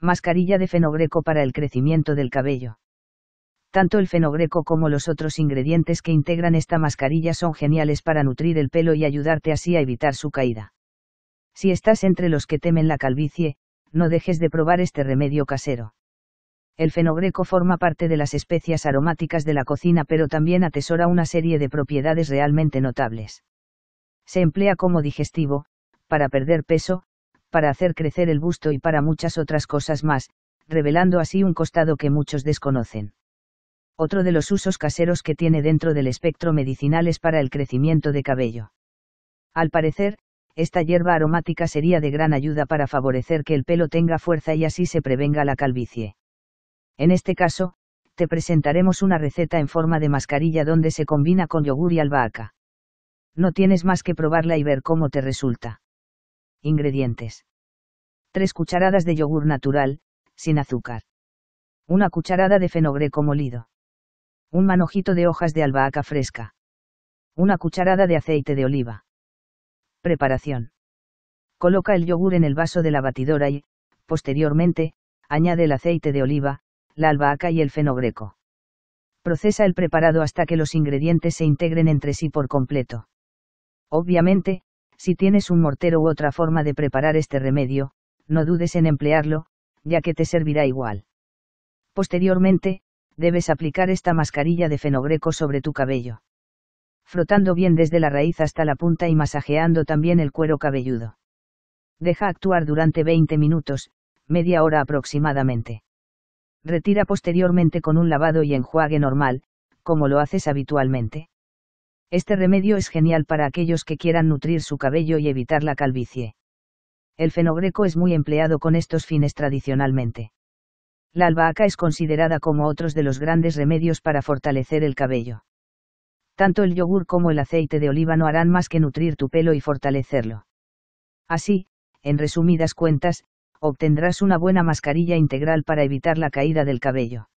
mascarilla de fenogreco para el crecimiento del cabello. Tanto el fenogreco como los otros ingredientes que integran esta mascarilla son geniales para nutrir el pelo y ayudarte así a evitar su caída. Si estás entre los que temen la calvicie, no dejes de probar este remedio casero. El fenogreco forma parte de las especias aromáticas de la cocina pero también atesora una serie de propiedades realmente notables. Se emplea como digestivo, para perder peso, para hacer crecer el busto y para muchas otras cosas más, revelando así un costado que muchos desconocen. Otro de los usos caseros que tiene dentro del espectro medicinal es para el crecimiento de cabello. Al parecer, esta hierba aromática sería de gran ayuda para favorecer que el pelo tenga fuerza y así se prevenga la calvicie. En este caso, te presentaremos una receta en forma de mascarilla donde se combina con yogur y albahaca. No tienes más que probarla y ver cómo te resulta. Ingredientes. 3 cucharadas de yogur natural, sin azúcar. Una cucharada de fenogreco molido. Un manojito de hojas de albahaca fresca. Una cucharada de aceite de oliva. Preparación. Coloca el yogur en el vaso de la batidora y, posteriormente, añade el aceite de oliva, la albahaca y el fenogreco. Procesa el preparado hasta que los ingredientes se integren entre sí por completo. Obviamente, si tienes un mortero u otra forma de preparar este remedio, no dudes en emplearlo, ya que te servirá igual. Posteriormente, debes aplicar esta mascarilla de fenogreco sobre tu cabello. Frotando bien desde la raíz hasta la punta y masajeando también el cuero cabelludo. Deja actuar durante 20 minutos, media hora aproximadamente. Retira posteriormente con un lavado y enjuague normal, como lo haces habitualmente. Este remedio es genial para aquellos que quieran nutrir su cabello y evitar la calvicie. El fenogreco es muy empleado con estos fines tradicionalmente. La albahaca es considerada como otros de los grandes remedios para fortalecer el cabello. Tanto el yogur como el aceite de oliva no harán más que nutrir tu pelo y fortalecerlo. Así, en resumidas cuentas, obtendrás una buena mascarilla integral para evitar la caída del cabello.